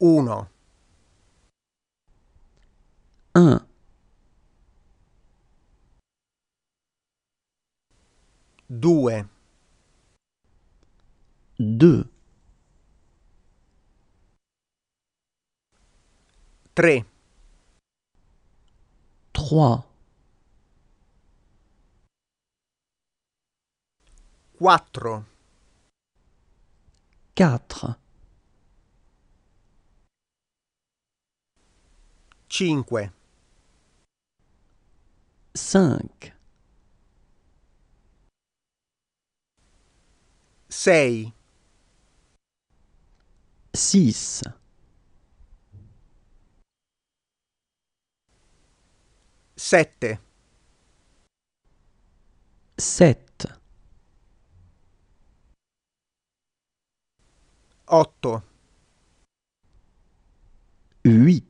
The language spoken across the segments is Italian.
1 1 2 2 3 3 4 4 5 5 6 6 7 7 8 8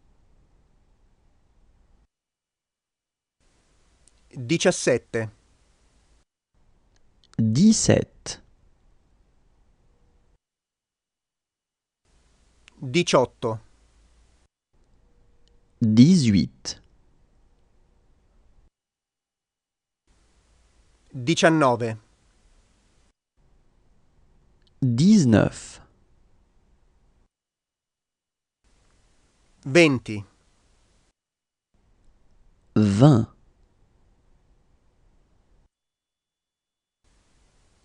Diciassette. Dix-sept. Diciotto. Dix-huit. Diciannove. dix Venti.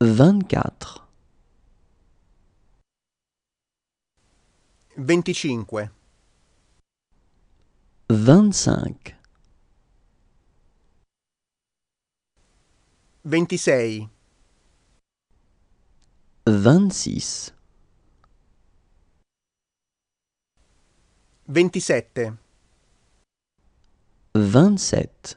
Vingt-quatre. Venticinque. Vingt-cinq. vingt-six Vingt-six. Ventisette. Vingt-sept.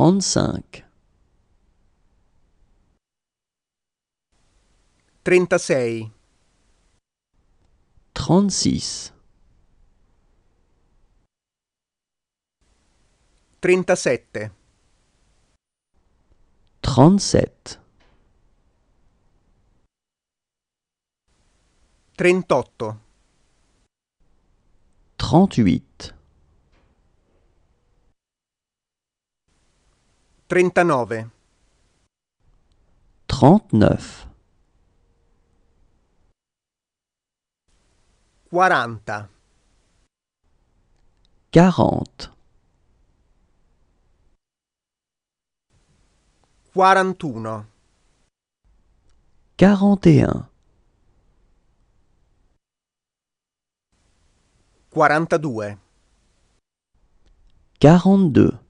35 36 36 37 37 38 39 39 40 40 41 41 42 42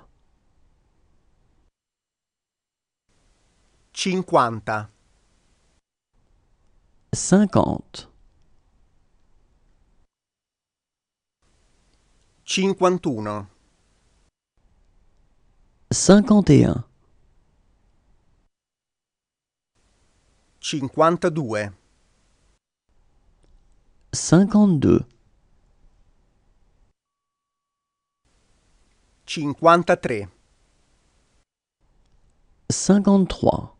Cinquanta. Cinquante. Cinquantuno. Cinquante un. Cinquantadue. Cinquantadue. Cinquantatré. Cinquantatré.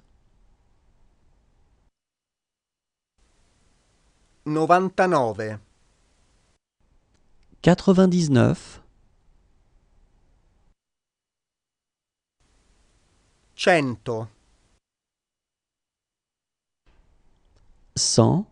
99 99 100 100